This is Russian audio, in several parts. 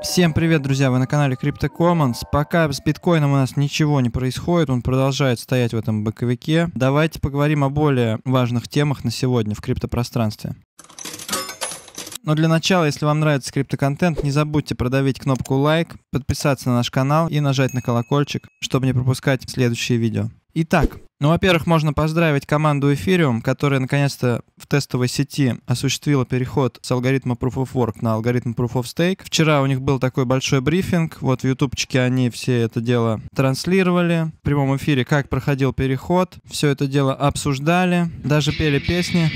Всем привет, друзья! Вы на канале Crypto Commons. Пока с биткоином у нас ничего не происходит, он продолжает стоять в этом боковике. Давайте поговорим о более важных темах на сегодня в криптопространстве. Но для начала, если вам нравится криптоконтент, не забудьте продавить кнопку лайк, подписаться на наш канал и нажать на колокольчик, чтобы не пропускать следующие видео. Итак, ну, во-первых, можно поздравить команду Ethereum, которая наконец-то в тестовой сети осуществила переход с алгоритма Proof of Work на алгоритм Proof of Stake. Вчера у них был такой большой брифинг, вот в ютубчике они все это дело транслировали в прямом эфире, как проходил переход, все это дело обсуждали, даже пели песни.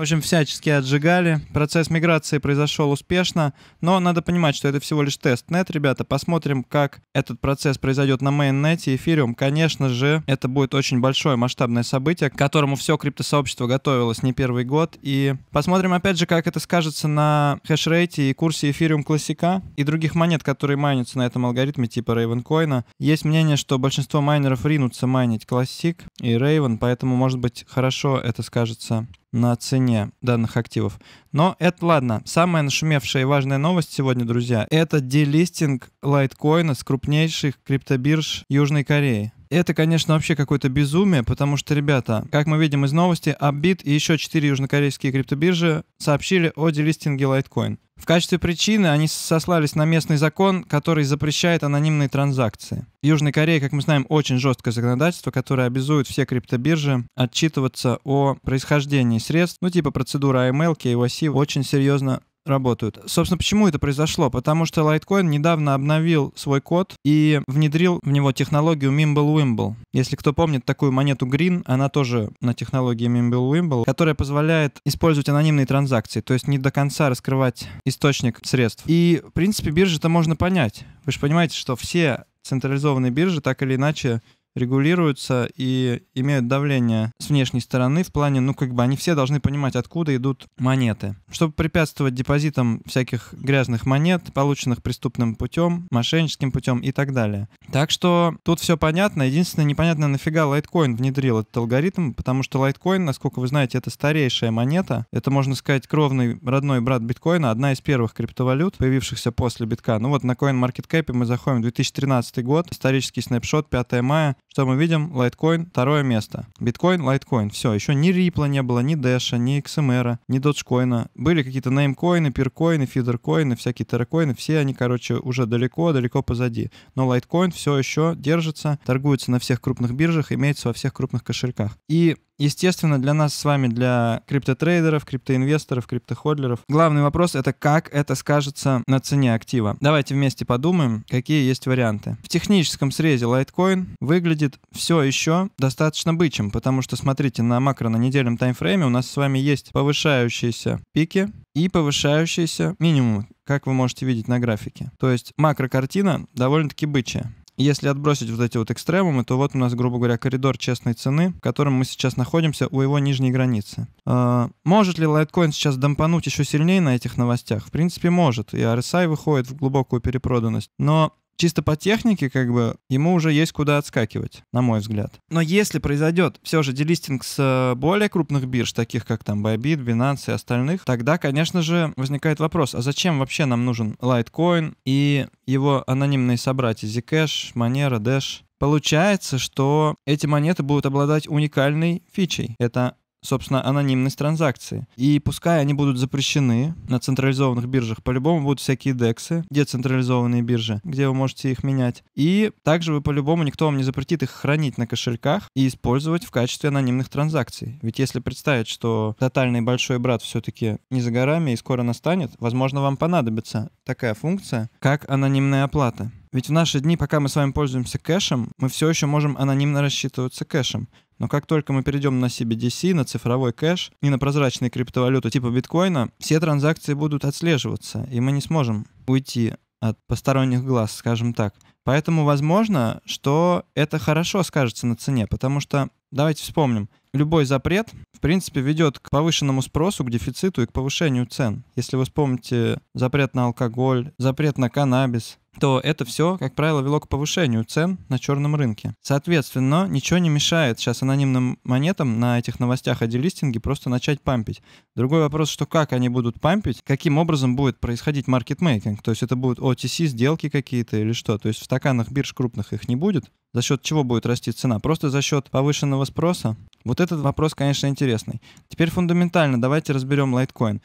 В общем, всячески отжигали. Процесс миграции произошел успешно, но надо понимать, что это всего лишь тест-нет, ребята. Посмотрим, как этот процесс произойдет на мейннете эфириум. Конечно же, это будет очень большое масштабное событие, к которому все криптосообщество готовилось не первый год. И посмотрим, опять же, как это скажется на хешрейте и курсе эфириум классика и других монет, которые майнятся на этом алгоритме типа Ravencoin. Есть мнение, что большинство майнеров ринутся майнить классик и Raven, поэтому, может быть, хорошо это скажется на цене данных активов. Но это ладно. Самая нашумевшая и важная новость сегодня, друзья, это делистинг лайткоина с крупнейших криптобирж Южной Кореи. Это, конечно, вообще какое-то безумие, потому что, ребята, как мы видим из новости, Upbit и еще 4 южнокорейские криптобиржи сообщили о делистинге Litecoin. В качестве причины они сослались на местный закон, который запрещает анонимные транзакции. В Южной Корее, как мы знаем, очень жесткое законодательство, которое обязует все криптобиржи отчитываться о происхождении средств. Ну, типа процедура AML, KYC очень серьезно работают. Собственно, почему это произошло? Потому что Litecoin недавно обновил свой код и внедрил в него технологию Mimblewimble Если кто помнит такую монету Green, она тоже на технологии Mimblewimble которая позволяет использовать анонимные транзакции, то есть не до конца раскрывать источник средств. И, в принципе, биржи-то можно понять. Вы же понимаете, что все централизованные биржи так или иначе регулируются и имеют давление с внешней стороны в плане, ну как бы они все должны понимать, откуда идут монеты. Чтобы препятствовать депозитам всяких грязных монет, полученных преступным путем, мошенническим путем и так далее. Так что тут все понятно. Единственное, непонятно, нафига лайткоин внедрил этот алгоритм, потому что лайткоин, насколько вы знаете, это старейшая монета. Это, можно сказать, кровный родной брат биткоина, одна из первых криптовалют, появившихся после битка. Ну вот на CoinMarketCap мы заходим 2013 год, исторический снапшот, 5 мая, что мы видим? Лайткоин второе место. Биткоин, лайткоин. Все, еще ни Ripple не было, ни Dash, ни XMR, ни Доджкоина. Были какие-то неймкоины, пиркоины, фидеркоины, всякие терракоины. Все они, короче, уже далеко, далеко позади. Но лайткоин все еще держится, торгуется на всех крупных биржах, имеется во всех крупных кошельках. И Естественно, для нас с вами, для криптотрейдеров, криптоинвесторов, криптоходлеров, главный вопрос — это как это скажется на цене актива. Давайте вместе подумаем, какие есть варианты. В техническом срезе Litecoin выглядит все еще достаточно бычим, потому что, смотрите, на макро на недельном таймфрейме у нас с вами есть повышающиеся пики и повышающиеся минимумы, как вы можете видеть на графике. То есть макрокартина довольно-таки бычья. Если отбросить вот эти вот экстремумы, то вот у нас, грубо говоря, коридор честной цены, в котором мы сейчас находимся у его нижней границы. А, может ли лайткоин сейчас дампануть еще сильнее на этих новостях? В принципе, может. И RSI выходит в глубокую перепроданность. Но чисто по технике, как бы, ему уже есть куда отскакивать, на мой взгляд. Но если произойдет все же делистинг с э, более крупных бирж, таких как там Bybit, Binance и остальных, тогда, конечно же, возникает вопрос, а зачем вообще нам нужен Litecoin и его анонимные собратья Zcash, Monero, Dash? Получается, что эти монеты будут обладать уникальной фичей. Это собственно, анонимность транзакции. И пускай они будут запрещены на централизованных биржах, по-любому будут всякие дексы, децентрализованные биржи, где вы можете их менять. И также вы по-любому, никто вам не запретит их хранить на кошельках и использовать в качестве анонимных транзакций. Ведь если представить, что тотальный большой брат все-таки не за горами и скоро настанет, возможно, вам понадобится такая функция, как анонимная оплата. Ведь в наши дни, пока мы с вами пользуемся кэшем, мы все еще можем анонимно рассчитываться кэшем. Но как только мы перейдем на CBDC, на цифровой кэш и на прозрачные криптовалюты типа биткоина, все транзакции будут отслеживаться, и мы не сможем уйти от посторонних глаз, скажем так. Поэтому возможно, что это хорошо скажется на цене, потому что Давайте вспомним. Любой запрет, в принципе, ведет к повышенному спросу, к дефициту и к повышению цен. Если вы вспомните запрет на алкоголь, запрет на каннабис, то это все, как правило, вело к повышению цен на черном рынке. Соответственно, ничего не мешает сейчас анонимным монетам на этих новостях о делистинге просто начать пампить. Другой вопрос, что как они будут пампить, каким образом будет происходить маркетмейкинг, то есть это будут OTC сделки какие-то или что, то есть в стаканах бирж крупных их не будет, за счет чего будет расти цена? Просто за счет повышенного спроса? Вот этот вопрос, конечно, интересный. Теперь фундаментально давайте разберем лайткоин.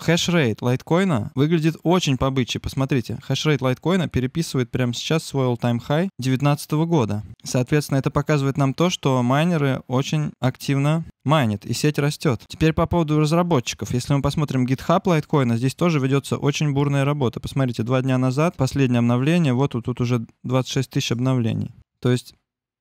Хэшрейт лайткоина выглядит очень побычье. Посмотрите, хэшрейт лайткоина переписывает прямо сейчас свой all-time high 2019 года. Соответственно, это показывает нам то, что майнеры очень активно майнит, и сеть растет. Теперь по поводу разработчиков. Если мы посмотрим GitHub лайткоина, здесь тоже ведется очень бурная работа. Посмотрите, два дня назад, последнее обновление, вот тут, тут уже 26 тысяч обновлений. То есть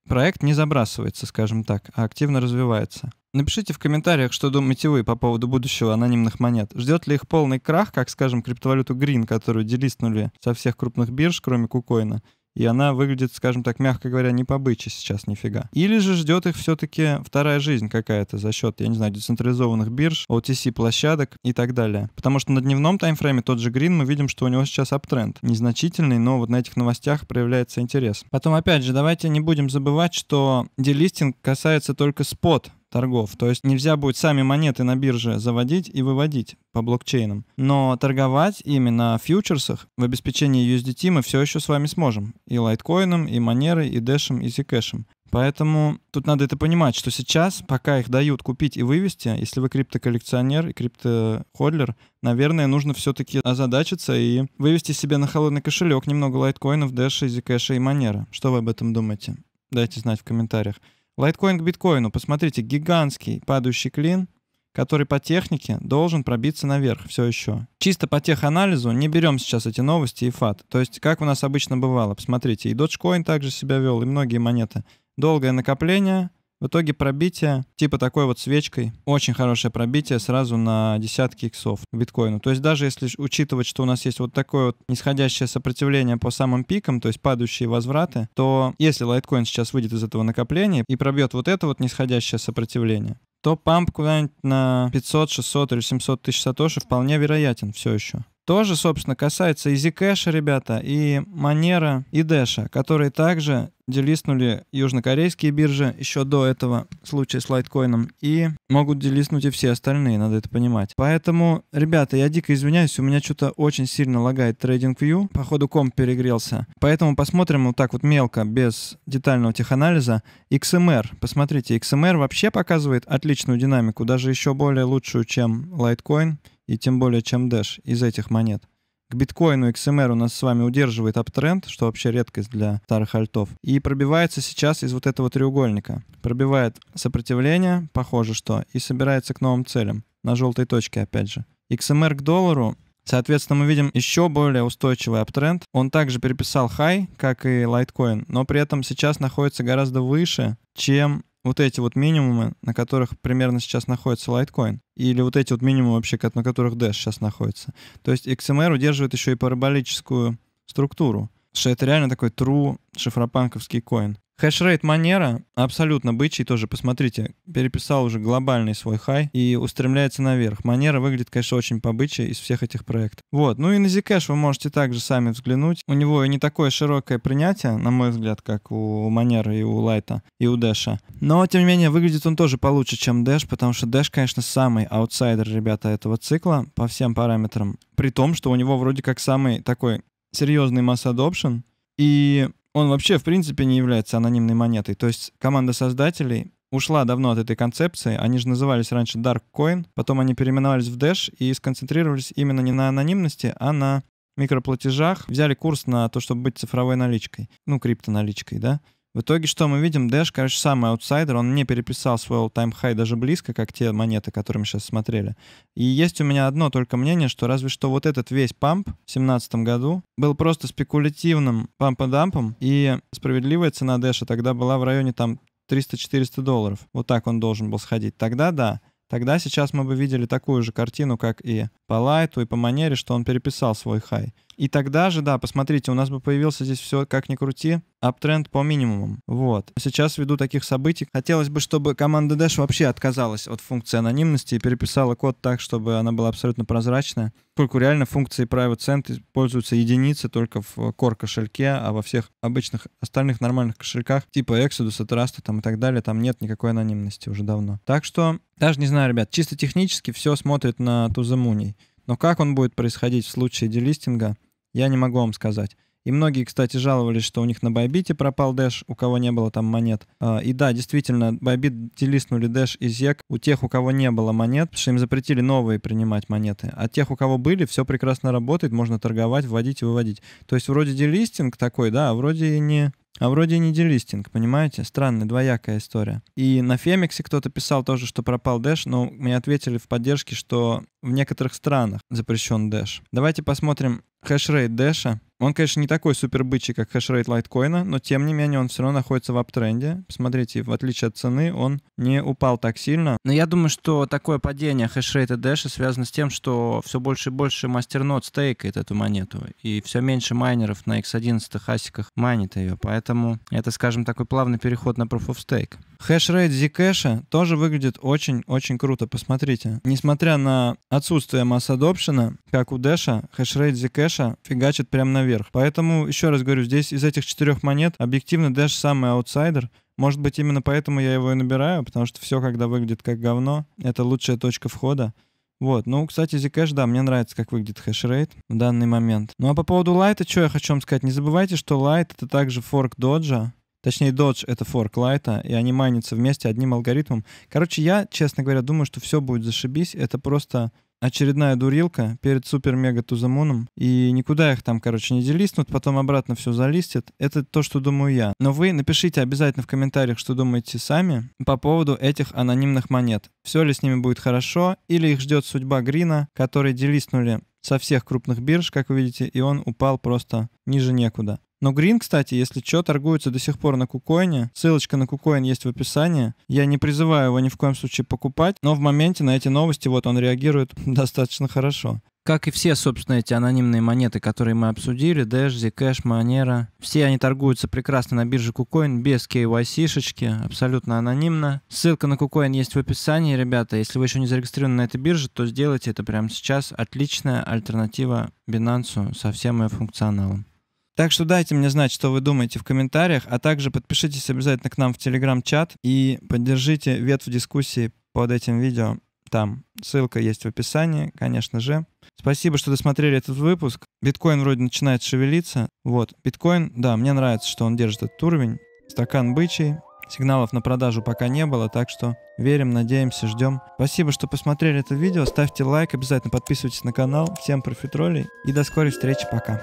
проект не забрасывается, скажем так, а активно развивается. Напишите в комментариях, что думаете вы по поводу будущего анонимных монет. Ждет ли их полный крах, как, скажем, криптовалюту Green, которую делистнули со всех крупных бирж, кроме Кукоина? и она выглядит, скажем так, мягко говоря, не побыче сейчас нифига. Или же ждет их все-таки вторая жизнь какая-то за счет, я не знаю, децентрализованных бирж, OTC-площадок и так далее. Потому что на дневном таймфрейме тот же Грин, мы видим, что у него сейчас аптренд. Незначительный, но вот на этих новостях проявляется интерес. Потом, опять же, давайте не будем забывать, что делистинг касается только спот торгов. То есть нельзя будет сами монеты на бирже заводить и выводить по блокчейнам. Но торговать именно на фьючерсах в обеспечении USDT мы все еще с вами сможем. И лайткоином, и манерой, и дэшем, и зикэшем. Поэтому тут надо это понимать, что сейчас, пока их дают купить и вывести, если вы криптоколлекционер и криптоходлер, наверное, нужно все-таки озадачиться и вывести себе на холодный кошелек немного лайткоинов, дэша, зикэша и манера. Что вы об этом думаете? Дайте знать в комментариях. Лайткоин к биткоину. Посмотрите, гигантский падающий клин, который по технике должен пробиться наверх все еще. Чисто по теханализу не берем сейчас эти новости и фат. То есть, как у нас обычно бывало. Посмотрите, и Dogecoin также себя вел, и многие монеты. Долгое накопление, в итоге пробитие, типа такой вот свечкой, очень хорошее пробитие сразу на десятки иксов биткоину. То есть даже если учитывать, что у нас есть вот такое вот нисходящее сопротивление по самым пикам, то есть падающие возвраты, то если лайткоин сейчас выйдет из этого накопления и пробьет вот это вот нисходящее сопротивление, то памп куда-нибудь на 500, 600 или 700 тысяч сатоши вполне вероятен все еще тоже, собственно, касается и Zcash, ребята, и Манера, и Дэша, которые также делиснули южнокорейские биржи еще до этого случая с лайткоином и могут делиснуть и все остальные, надо это понимать. Поэтому, ребята, я дико извиняюсь, у меня что-то очень сильно лагает TradingView, походу комп перегрелся. Поэтому посмотрим вот так вот мелко, без детального теханализа. XMR, эм посмотрите, XMR эм вообще показывает отличную динамику, даже еще более лучшую, чем лайткоин и тем более чем Dash из этих монет. К биткоину XMR у нас с вами удерживает аптренд, что вообще редкость для старых альтов. И пробивается сейчас из вот этого треугольника. Пробивает сопротивление, похоже что, и собирается к новым целям. На желтой точке опять же. XMR к доллару Соответственно, мы видим еще более устойчивый аптренд. Он также переписал хай, как и лайткоин, но при этом сейчас находится гораздо выше, чем вот эти вот минимумы, на которых примерно сейчас находится лайткоин, или вот эти вот минимумы вообще, на которых Dash сейчас находится. То есть XMR удерживает еще и параболическую структуру что это реально такой true шифропанковский коин. Хэшрейт Манера абсолютно бычий тоже, посмотрите, переписал уже глобальный свой хай и устремляется наверх. Манера выглядит, конечно, очень побычья из всех этих проектов. Вот, ну и на Zcash вы можете также сами взглянуть. У него не такое широкое принятие, на мой взгляд, как у манера и у Лайта, и у Дэша. Но, тем не менее, выглядит он тоже получше, чем Дэш, потому что Дэш, конечно, самый аутсайдер, ребята, этого цикла по всем параметрам. При том, что у него вроде как самый такой серьезный масс adoption, и он вообще, в принципе, не является анонимной монетой. То есть команда создателей ушла давно от этой концепции. Они же назывались раньше Dark Coin, потом они переименовались в Dash и сконцентрировались именно не на анонимности, а на микроплатежах. Взяли курс на то, чтобы быть цифровой наличкой. Ну, криптоналичкой, да? В итоге что мы видим? Дэш, короче, самый аутсайдер. Он не переписал свой all-time high даже близко, как те монеты, которые мы сейчас смотрели. И есть у меня одно только мнение, что разве что вот этот весь памп в 2017 году был просто спекулятивным памп-дампом, и справедливая цена Дэша тогда была в районе там 300-400 долларов. Вот так он должен был сходить. Тогда да. Тогда сейчас мы бы видели такую же картину, как и по лайту, и по манере, что он переписал свой хай. И тогда же, да, посмотрите, у нас бы появился здесь все, как ни крути, аптренд по минимумам. Вот. Сейчас ввиду таких событий хотелось бы, чтобы команда Dash вообще отказалась от функции анонимности и переписала код так, чтобы она была абсолютно прозрачная. Поскольку реально функции private send используются единицы только в core кошельке, а во всех обычных остальных нормальных кошельках типа Exodus, Trust там, и так далее, там нет никакой анонимности уже давно. Так что, даже не знаю, ребят, чисто технически все смотрит на Тузамуний. Но как он будет происходить в случае делистинга, я не могу вам сказать. И многие, кстати, жаловались, что у них на Байбите пропал Dash, у кого не было там монет. А, и да, действительно, Байбит делистнули Dash и ЗЕК у тех, у кого не было монет, потому что им запретили новые принимать монеты. А тех, у кого были, все прекрасно работает, можно торговать, вводить и выводить. То есть вроде делистинг такой, да, а вроде и не... А вроде и не делистинг, понимаете? Странная, двоякая история. И на Фемиксе кто-то писал тоже, что пропал Dash, но мне ответили в поддержке, что в некоторых странах запрещен Dash. Давайте посмотрим хешрейт Dash. Он, конечно, не такой супер бычий, как хешрейт лайткоина, но тем не менее он все равно находится в аптренде. Посмотрите, в отличие от цены, он не упал так сильно. Но я думаю, что такое падение хешрейта Dash связано с тем, что все больше и больше мастернод стейкает эту монету, и все меньше майнеров на x11 асиках майнит ее, поэтому это, скажем, такой плавный переход на Proof of Stake. Хешрейт Zcash тоже выглядит очень-очень круто, посмотрите. Несмотря на отсутствие масс-адопшена, как у Дэша, хешрейт Zcash фигачит прямо наверх. Поэтому, еще раз говорю, здесь из этих четырех монет объективно Дэш самый аутсайдер, может быть, именно поэтому я его и набираю, потому что все, когда выглядит как говно, это лучшая точка входа. Вот, ну, кстати, Zcash, да, мне нравится, как выглядит хешрейт в данный момент. Ну, а по поводу лайта, что я хочу вам сказать, не забывайте, что лайт — это также форк доджа, Точнее, Dodge — это fork Лайта, и они майнятся вместе одним алгоритмом. Короче, я, честно говоря, думаю, что все будет зашибись. Это просто очередная дурилка перед супер-мега тузамуном, и никуда их там, короче, не делистнут, потом обратно все залистят. Это то, что думаю я. Но вы напишите обязательно в комментариях, что думаете сами по поводу этих анонимных монет. Все ли с ними будет хорошо, или их ждет судьба Грина, который делистнули со всех крупных бирж, как вы видите, и он упал просто ниже некуда. Но Green, кстати, если что, торгуется до сих пор на Кукоине. Ссылочка на Кукоин есть в описании. Я не призываю его ни в коем случае покупать, но в моменте на эти новости вот он реагирует достаточно хорошо. Как и все, собственно, эти анонимные монеты, которые мы обсудили, Dash, Zcash, Monero, все они торгуются прекрасно на бирже KuCoin без KYC-шечки, абсолютно анонимно. Ссылка на KuCoin есть в описании, ребята. Если вы еще не зарегистрированы на этой бирже, то сделайте это прямо сейчас. Отличная альтернатива Binance со всем ее функционалом. Так что дайте мне знать, что вы думаете в комментариях, а также подпишитесь обязательно к нам в Telegram чат и поддержите ветвь дискуссии под этим видео там. Ссылка есть в описании, конечно же. Спасибо, что досмотрели этот выпуск. Биткоин вроде начинает шевелиться. Вот, биткоин, да, мне нравится, что он держит этот уровень. Стакан бычий. Сигналов на продажу пока не было, так что верим, надеемся, ждем. Спасибо, что посмотрели это видео. Ставьте лайк, обязательно подписывайтесь на канал. Всем профитролей и до скорой встречи, пока.